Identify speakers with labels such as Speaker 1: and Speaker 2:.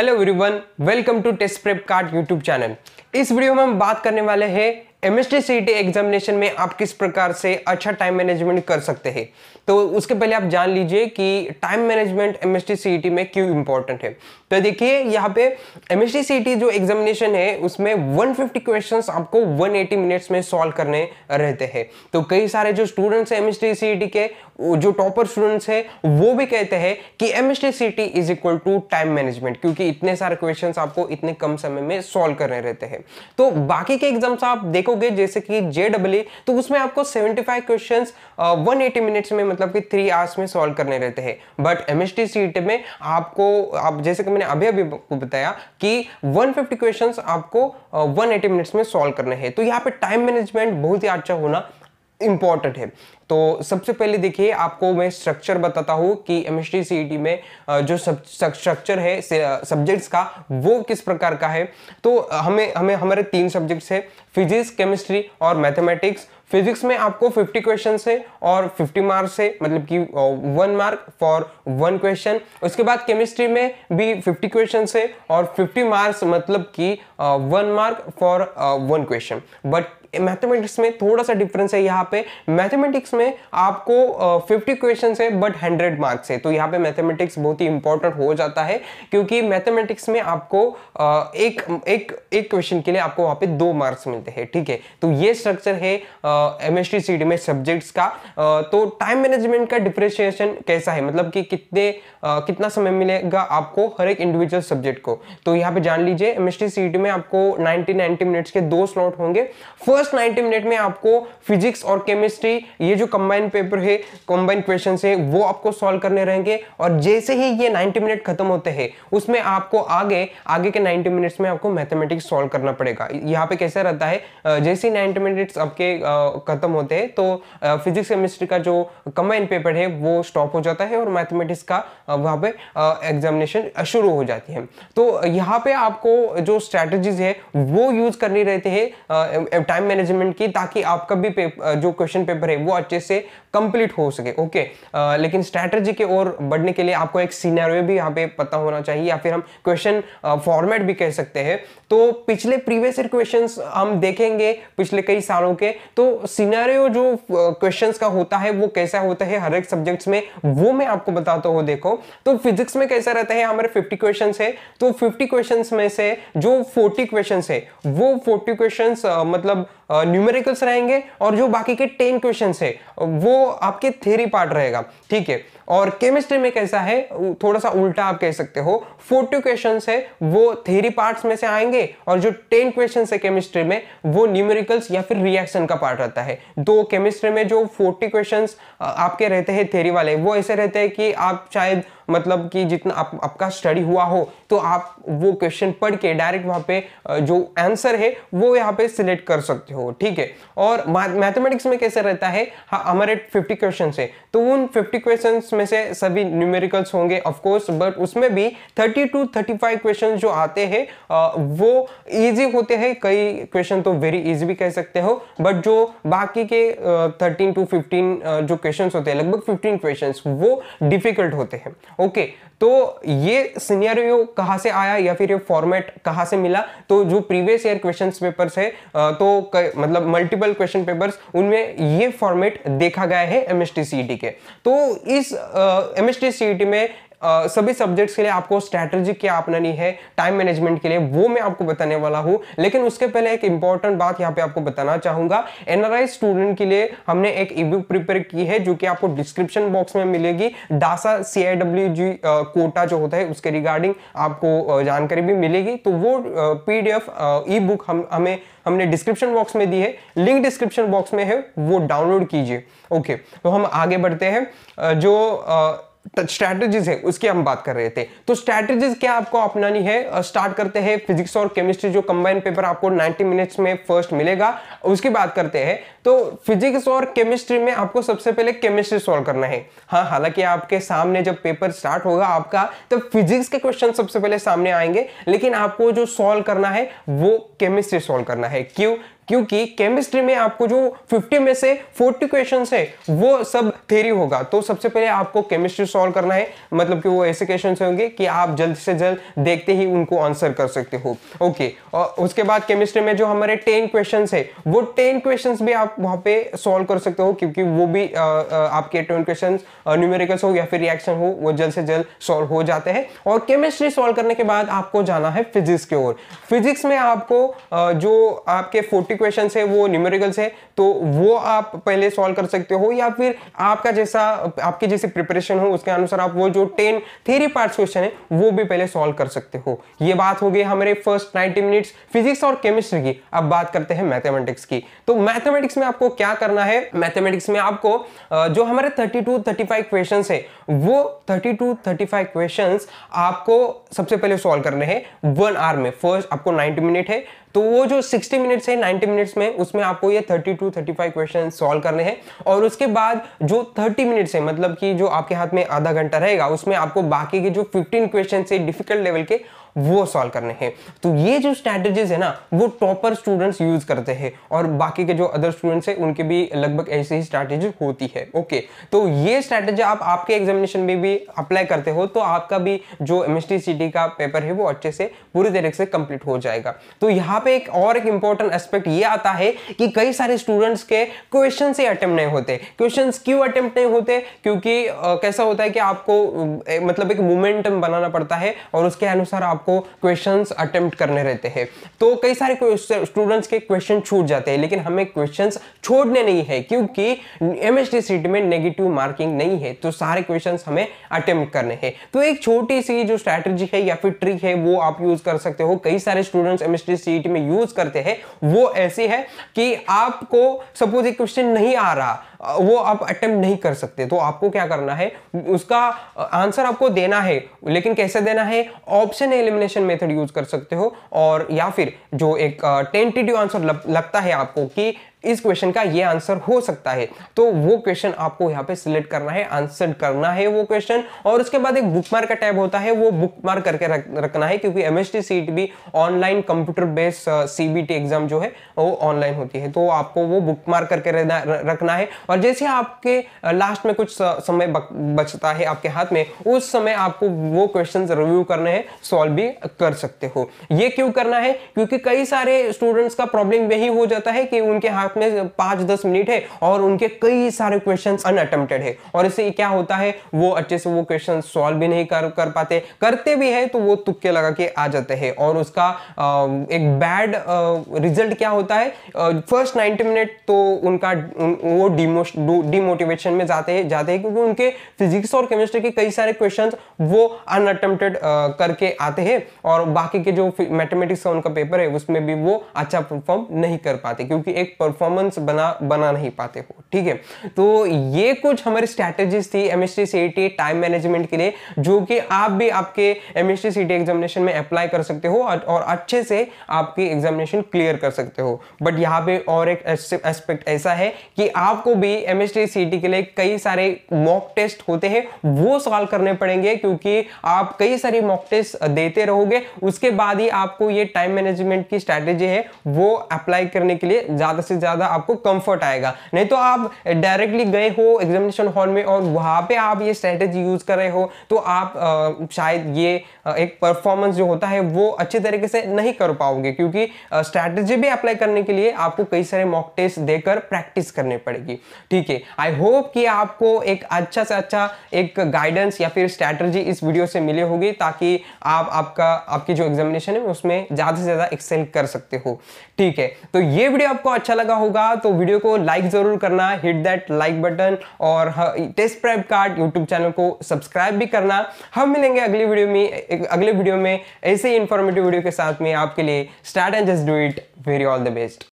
Speaker 1: hello everyone welcome to Test Prep Card YouTube channel इस video में हम बात करने वाले हैं एमएसटी सीटी एग्जामिनेशन में आप किस प्रकार से अच्छा टाइम मैनेजमेंट कर सकते हैं तो उसके पहले आप जान लीजिए कि टाइम मैनेजमेंट एमएसटी सीटी में क्यों इंपॉर्टेंट है तो देखिए यहाँ पे एमएसटी सीटी e जो एग्जामिनेशन है उसमें 150 फिफ्टी क्वेश्चन आपको 180 मिनट्स में सॉल्व करने रहते हैं तो कई सारे जो स्टूडेंट्स हैं एमएसटी सीटी e के जो टॉपर स्टूडेंट्स हैं वो भी कहते हैं कि MST CT is equal to time management क्योंकि इतने सारे क्वेश्चन आपको इतने कम समय में सॉल्व करने रहते हैं तो बाकी के एग्जाम्स आप देखो देखोगे जैसे कि जे डबल तो उसमें आपको 75 five question one eighty minutes में मतलब कि थ्री आवर्स में सॉल्व करने रहते हैं बट एम एस में आपको आप जैसे कि मैंने अभी अभी बताया कि 150 फिफ्टी क्वेश्चन आपको वन एटी मिनट्स में सॉल्व करने हैं तो यहाँ पे टाइम मैनेजमेंट बहुत ही अच्छा होना इम्पॉर्टेंट है तो सबसे पहले देखिए आपको मैं स्ट्रक्चर बताता हूँ कि एम एस e में जो सब स्ट्रक्चर है सब्जेक्ट्स का वो किस प्रकार का है तो हमें हमें हमारे तीन सब्जेक्ट्स हैं फिजिक्स केमिस्ट्री और मैथमेटिक्स फिजिक्स में आपको 50 क्वेश्चन है और 50 मार्क्स है मतलब कि one mark for one question उसके बाद केमिस्ट्री में भी 50 क्वेश्चन है और 50 मार्क्स मतलब कि one mark for one question but mathematics में थोड़ा सा डिफरेंस है यहाँ पे मैथमेटिक्स में आपको फिफ्टी क्वेश्चन है बट हंड्रेड मार्क्स है तो यहाँ पे मैथमेटिक्स बहुत ही इंपॉर्टेंट हो जाता है क्योंकि मैथमेटिक्स में आपको uh, एक एक एक क्वेश्चन के लिए आपको वहाँ पे दो मार्क्स मिलते हैं ठीक है तो ये स्ट्रक्चर है uh, M S T C D में सब्जेक्ट्स का तो टाइम मैनेजमेंट का डिफ्रेंशिएशन कैसा है मतलब कि कितने कितना समय मिलेगा आपको हर एक इंडिविजुअल सब्जेक्ट को तो यहाँ पे जान लीजिए M S T C D में आपको 90 90 मिनट्स के दो स्लॉट होंगे फर्स्ट 90 मिनट में आपको फिजिक्स और केमिस्ट्री ये जो कंबाइन पेपर है कंबाइन क्वेश्चन है वो आपको सॉल्व करने रहेंगे और जैसे ही ये 90 मिनट खत्म होते हैं उसमें आपको आगे आगे के 90 मिनट्स में आपको मैथमेटिक्स सॉल्व करना पड़ेगा यहाँ पे कैसा रहता है जैसे ही 90 मिनट्स आपके ख़त्म होते हैं तो फिजिक्स केमिस्ट्री का जो कम्बाइंड पेपर है वो स्टॉप हो जाता है और मैथमेटिक्स का वहाँ पे एग्जामिनेशन शुरू हो जाती है तो यहाँ पे आपको जो स्ट्रैटेजीज है वो यूज़ करनी रहती है टाइम मैनेजमेंट की ताकि आपका भी जो क्वेश्चन पेपर है वो अच्छे से कंप्लीट हो सके ओके आ, लेकिन स्ट्रैटेजी के ओर बढ़ने के लिए आपको एक सीनारियो भी यहाँ पे पता होना चाहिए या फिर हम क्वेश्चन फॉर्मेट भी कह सकते हैं तो पिछले प्रीवियस ईयर क्वेश्चन हम देखेंगे पिछले कई सालों के तो सिनेरियो जो क्वेश्चंस का होता है वो कैसा होता है हर एक सब्जेक्ट्स में वो मैं आपको बताता हूँ देखो तो फिजिक्स में कैसा रहता है हमारे 50 क्वेश्चंस है तो 50 क्वेश्चंस में से जो 40 क्वेश्चंस है वो 40 क्वेश्चंस मतलब न्यूमेरिकल्स रहेंगे और जो बाकी के टेन क्वेश्चन है वो आपके थेरी पार्ट रहेगा ठीक है और केमिस्ट्री में कैसा है थोड़ा सा उल्टा आप कह सकते हो फोर्टी क्वेश्चन है वो थेरी पार्ट्स में से आएंगे और जो टेन क्वेश्चन है केमिस्ट्री में वो न्यूमेरिकल्स या फिर रिएक्शन का पार्ट रहता है तो केमिस्ट्री में जो फोर्टी क्वेश्चन आपके रहते हैं थेरी वाले वो ऐसे रहते हैं कि आप शायद मतलब कि जितना आप, आपका स्टडी हुआ हो तो आप वो क्वेश्चन पढ़ के डायरेक्ट वहाँ पे जो आंसर है वो यहाँ पे सिलेक्ट कर सकते हो ठीक है और मैथमेटिक्स में कैसे रहता है हाँ हमारे फिफ्टी क्वेश्चन है तो उन फिफ्टी क्वेश्चन में से सभी न्यूमेरिकल्स होंगे ऑफकोर्स बट उसमें भी thirty to thirty five question जो आते हैं वो ईजी होते हैं कई क्वेश्चन तो वेरी ईजी भी कह सकते हो बट जो बाकी के थर्टीन टू फिफ्टीन जो क्वेश्चन होते हैं लगभग फिफ्टीन क्वेश्चन वो डिफिकल्ट होते हैं ओके तो ये सीनियरियो कहाँ से आया या फिर ये फॉर्मेट कहाँ से मिला तो जो प्रीवियस ईयर क्वेश्चन पेपर्स है तो मतलब मल्टीपल क्वेश्चन पेपर्स उनमें ये फॉर्मेट देखा गया है एम e के तो इस एम e में सभी सब्जेक्ट्स के लिए आपको स्ट्रैटेजी क्या अपनानी है टाइम मैनेजमेंट के लिए वो मैं आपको बताने वाला हूँ लेकिन उसके पहले एक इंपॉर्टेंट बात यहाँ पे आपको बताना चाहूंगा एनआरआई स्टूडेंट के लिए हमने एक ई बुक प्रिपेयर की है जो कि आपको डिस्क्रिप्शन बॉक्स में मिलेगी डासा सी आई कोटा जो होता है उसके रिगार्डिंग आपको जानकारी भी मिलेगी तो वो एफ ई बुक हम हमें हमने डिस्क्रिप्शन बॉक्स में दी है लिंक डिस्क्रिप्शन बॉक्स में है वो डाउनलोड कीजिए ओके तो हम आगे बढ़ते हैं जो आ, स्ट्रैटेजीज है उसकी हम बात कर रहे थे तो स्ट्रैटेजीज क्या आपको अपनानी है स्टार्ट करते हैं फिजिक्स और केमिस्ट्री जो कंबाइन पेपर आपको 90 मिनट्स में फर्स्ट मिलेगा उसकी बात करते हैं तो फिजिक्स और केमिस्ट्री में आपको सबसे पहले केमिस्ट्री सॉल्व करना है हाँ हालांकि आपके सामने जब पेपर स्टार्ट होगा आपका तो फिजिक्स के क्वेश्चन सबसे पहले सामने आएंगे लेकिन आपको जो सॉल्व करना है वो केमिस्ट्री सॉल्व करना है क्यों क्योंकि केमिस्ट्री में आपको जो 50 में से 40 क्वेश्चन है वो सब थेरी होगा तो सबसे पहले आपको केमिस्ट्री सॉल्व करना है मतलब कि वो ऐसे क्वेश्चन होंगे कि आप जल्द से जल्द देखते ही उनको आंसर कर सकते हो ओके और उसके बाद केमिस्ट्री में जो हमारे टेन क्वेश्चन है वो टेन क्वेश्चन भी आप वहाँ पे सॉल्व कर सकते हो क्योंकि वो भी आ, आ, आपके टेन क्वेश्चन न्यूमेरिकल्स हो या फिर रिएक्शन हो वो जल्द से जल्द सॉल्व हो जाते हैं और केमिस्ट्री सॉल्व करने के बाद आपको जाना है फिजिक्स की ओर फिजिक्स में आपको जो आपके फोर्टी इक्वेशन है वो न्यूमेरिकल्स है तो वो आप पहले सॉल्व कर सकते हो या फिर आपका जैसा आपके जैसे प्रिपरेशन हो उसके अनुसार आप वो जो टेन थ्री पार्ट क्वेश्चन है वो भी पहले सॉल्व कर सकते हो ये बात हो गई हमारे फर्स्ट नाइन्टी मिनट्स फिजिक्स और केमिस्ट्री की अब बात करते हैं मैथमेटिक्स की तो मैथमेटिक्स में आपको क्या करना है मैथमेटिक्स में आपको जो हमारे thirty to thirty five question है वो thirty to thirty five question आपको सबसे पहले सॉल्व करने हैं वन आवर में फर्स्ट आपको 90 मिनट है तो वो जो 60 मिनट्स है 90 मिनट्स में उसमें आपको ये 32 35 क्वेश्चन सॉल्व करने हैं और उसके बाद जो 30 मिनट्स है मतलब कि जो आपके हाथ में आधा घंटा रहेगा उसमें आपको बाकी के जो 15 क्वेश्चन है डिफिकल्ट लेवल के वो सॉल्व करने हैं तो ये जो स्ट्रैटेजीज है ना वो टॉपर स्टूडेंट्स यूज करते हैं और बाकी के जो अदर स्टूडेंट्स हैं उनके भी लगभग ऐसी ही स्ट्रैटेजी होती है ओके तो ये स्ट्रैटेजी आप आपके एग्जामिनेशन में भी अप्लाई करते हो तो आपका भी जो एम का पेपर है वो अच्छे से पूरी तरीके से कंप्लीट हो जाएगा तो यहाँ पे एक और एक इंपॉर्टेंट एस्पेक्ट ये आता है कि कई सारे स्टूडेंट्स के क्वेश्चन से अटेम्प्ट नहीं होते क्वेश्चन क्यों अटेम्प्ट नहीं होते क्योंकि आ, कैसा होता है कि आपको मतलब एक मोमेंटम बनाना पड़ता है और उसके अनुसार आप आपको क्वेश्चन अटेम्प्ट करने रहते हैं तो कई सारे स्टूडेंट्स के क्वेश्चन छूट जाते हैं लेकिन हमें क्वेश्चन छोड़ने नहीं है क्योंकि एम एस में नेगेटिव मार्किंग नहीं है तो सारे क्वेश्चन हमें अटेम्प्ट करने हैं तो एक छोटी सी जो स्ट्रैटेजी है या फिर ट्रिक है वो आप यूज कर सकते हो कई सारे स्टूडेंट्स एम एस में यूज करते हैं वो ऐसी है कि आपको सपोज एक क्वेश्चन नहीं आ रहा वो आप अटेम्प्ट नहीं कर सकते तो आपको क्या करना है उसका आंसर आपको देना है लेकिन कैसे देना है ऑप्शन एलिमिनेशन मेथड यूज कर सकते हो और या फिर जो एक टेंटेटिव आंसर लगता है आपको कि इस क्वेश्चन का ये आंसर हो सकता है तो वो क्वेश्चन आपको यहाँ पे सिलेक्ट करना है आंसर करना है वो क्वेश्चन और उसके बाद एक बुक मार्क का टैब होता है वो बुक मार्क करके रख, रखना है क्योंकि M S T online computer based C exam जो है वो ऑनलाइन होती है तो आपको वो बुक मार्क करके रखना है और जैसे आपके लास्ट uh, में कुछ uh, समय बचता है आपके हाथ में उस समय आपको वो क्वेश्चन रिव्यू करने हैं सॉल्व भी कर सकते हो ये क्यों करना है क्योंकि कई सारे स्टूडेंट्स का प्रॉब्लम यही हो जाता है कि उनके हाथ हाथ में पांच दस मिनट है और उनके कई सारे क्वेश्चन अनअटेम्प्टेड है और इससे क्या होता है वो अच्छे से वो क्वेश्चन सॉल्व भी नहीं कर कर पाते करते भी है तो वो तुक्के लगा के आ जाते हैं और उसका आ, एक बैड रिजल्ट क्या होता है फर्स्ट नाइनटी मिनट तो उनका उन, वो डिमोटिवेशन में जाते हैं जाते हैं क्योंकि उनके फिजिक्स और केमिस्ट्री के कई सारे क्वेश्चन वो अनअटेम्प्टेड करके आते हैं और बाकी के जो मैथमेटिक्स का उनका पेपर है उसमें भी वो अच्छा परफॉर्म नहीं कर पाते क्योंकि एक परफॉर्म परफॉर्मेंस बना बना नहीं पाते हो ठीक है तो ये कुछ हमारी स्ट्रैटेजीज थी एम एस टाइम मैनेजमेंट के लिए जो कि आप भी आपके एम एस एग्जामिनेशन में अप्लाई कर सकते हो और अच्छे से आपकी एग्जामिनेशन क्लियर कर सकते हो बट यहाँ पे और एक एस्पेक्ट ऐसा है कि आपको भी एम एस के लिए कई सारे मॉक टेस्ट होते हैं वो सॉल्व करने पड़ेंगे क्योंकि आप कई सारी मॉक टेस्ट देते रहोगे उसके बाद ही आपको ये टाइम मैनेजमेंट की स्ट्रैटेजी है वो अप्लाई करने के लिए ज़्यादा से ज़्यादा ज़्यादा आपको कंफर्ट आएगा नहीं तो आप डायरेक्टली गए हो एग्जामिनेशन हॉल में और वहां पे आप ये स्ट्रेटेजी यूज़ कर रहे हो तो आप आ, शायद ये आ, एक परफॉर्मेंस जो होता है वो अच्छे तरीके से नहीं कर पाओगे क्योंकि स्ट्रैटेजी भी अप्लाई करने के लिए आपको कई सारे मॉक टेस्ट देकर प्रैक्टिस करने पड़ेगी ठीक है आई होप कि आपको एक अच्छा से अच्छा एक गाइडेंस या फिर स्ट्रैटेजी इस वीडियो से मिली होगी ताकि आप आपका आपकी जो एग्जामिनेशन है उसमें ज़्यादा से ज़्यादा एक्सेल कर सकते हो ठीक है तो ये वीडियो आपको अच्छा लगा होगा तो वीडियो को लाइक जरूर करना हिट दैट लाइक बटन और Test Prep Card YouTube channel को सब्सक्राइब भी करना हम मिलेंगे अगले वीडियो में अगले वीडियो में ऐसे ही वीडियो के साथ में आपके लिए start and just do it very all the best